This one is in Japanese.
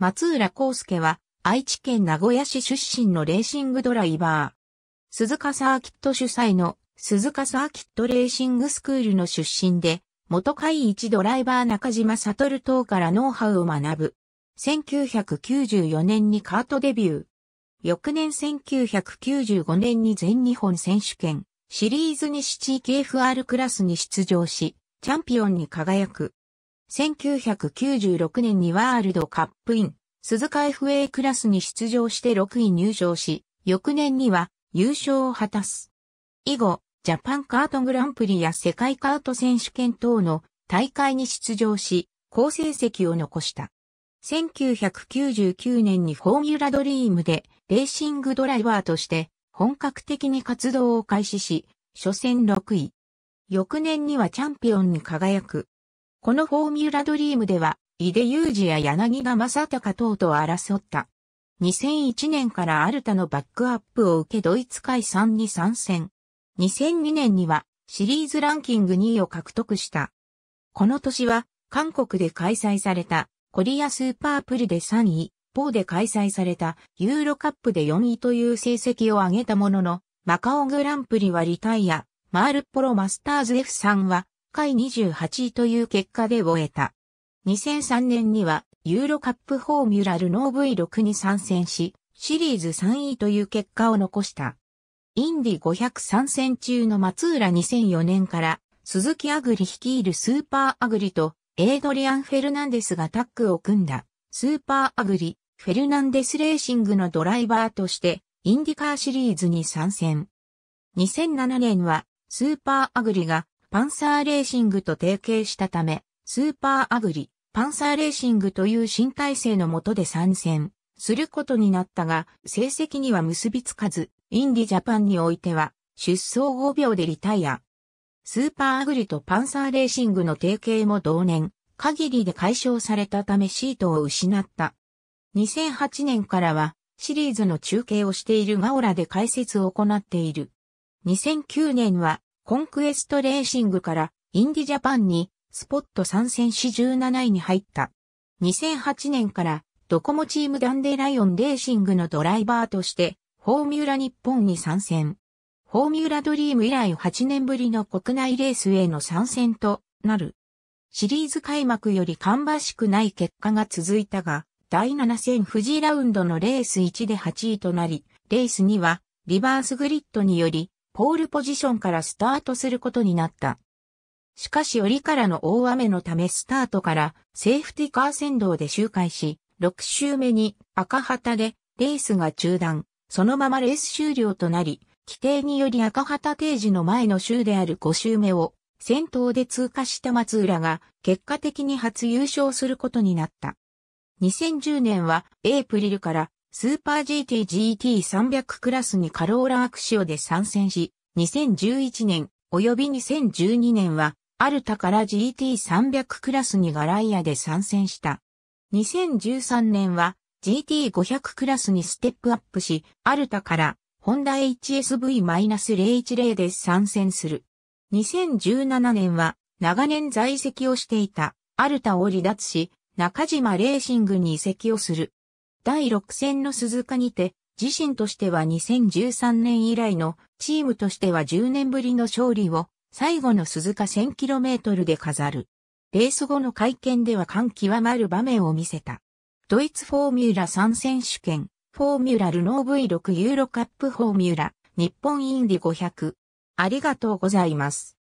松浦康介は、愛知県名古屋市出身のレーシングドライバー。鈴鹿サーキット主催の鈴鹿サーキットレーシングスクールの出身で、元会一ドライバー中島悟等からノウハウを学ぶ。1994年にカートデビュー。翌年1995年に全日本選手権、シリーズ西地域 FR クラスに出場し、チャンピオンに輝く。1996年にワールドカップイン、鈴鹿 FA クラスに出場して6位入賞し、翌年には優勝を果たす。以後、ジャパンカートグランプリや世界カート選手権等の大会に出場し、好成績を残した。1999年にフォーミュラドリームでレーシングドライバーとして本格的に活動を開始し、初戦6位。翌年にはチャンピオンに輝く。このフォーミュラドリームでは、井出裕二や柳田正隆等と争った。2001年からアルタのバックアップを受けドイツ海3に参戦。2002年にはシリーズランキング2位を獲得した。この年は韓国で開催されたコリアスーパープルで3位、ポーで開催されたユーロカップで4位という成績を上げたものの、マカオグランプリはリタイア、マールポロマスターズ F3 は回28位という結果で終えた。2003年にはユーロカップフォーミュラルノー V6 に参戦し、シリーズ3位という結果を残した。インディ500参戦中の松浦2004年から、鈴木アグリ率いるスーパーアグリと、エイドリアン・フェルナンデスがタッグを組んだ、スーパーアグリ、フェルナンデスレーシングのドライバーとして、インディカーシリーズに参戦。2007年は、スーパーアグリがパンサーレーシングと提携したため、スーパーアグリ、パンサーレーシングという新体制の下で参戦することになったが、成績には結びつかず、インディジャパンにおいては、出走5秒でリタイア。スーパーアグリとパンサーレーシングの提携も同年、限りで解消されたためシートを失った。2008年からは、シリーズの中継をしているガオラで解説を行っている。2009年は、コンクエストレーシングからインディジャパンにスポット参戦し17位に入った。2008年からドコモチームダンデライオンレーシングのドライバーとしてフォーミュラ日本に参戦。フォーミュラドリーム以来8年ぶりの国内レースへの参戦となる。シリーズ開幕より芳しくない結果が続いたが、第7戦富士ラウンドのレース1で8位となり、レース2はリバースグリッドによりポールポジションからスタートすることになった。しかし折からの大雨のためスタートからセーフティカー先導で周回し、6周目に赤旗でレースが中断、そのままレース終了となり、規定により赤旗定時の前の週である5周目を先頭で通過した松浦が結果的に初優勝することになった。2010年はエープリルからスーパー GTGT300 クラスにカローラアクシオで参戦し、2011年及び2012年は、アルタから GT300 クラスにガライアで参戦した。2013年は GT500 クラスにステップアップし、アルタからホンダ HSV-010 で参戦する。2017年は長年在籍をしていたアルタを離脱し、中島レーシングに移籍をする。第6戦の鈴鹿にて、自身としては2013年以来の、チームとしては10年ぶりの勝利を、最後の鈴鹿 1000km で飾る。レース後の会見では感極まる場面を見せた。ドイツフォーミュラ3選手権、フォーミュラルノー V6 ユーロカップフォーミュラ、日本インディ500。ありがとうございます。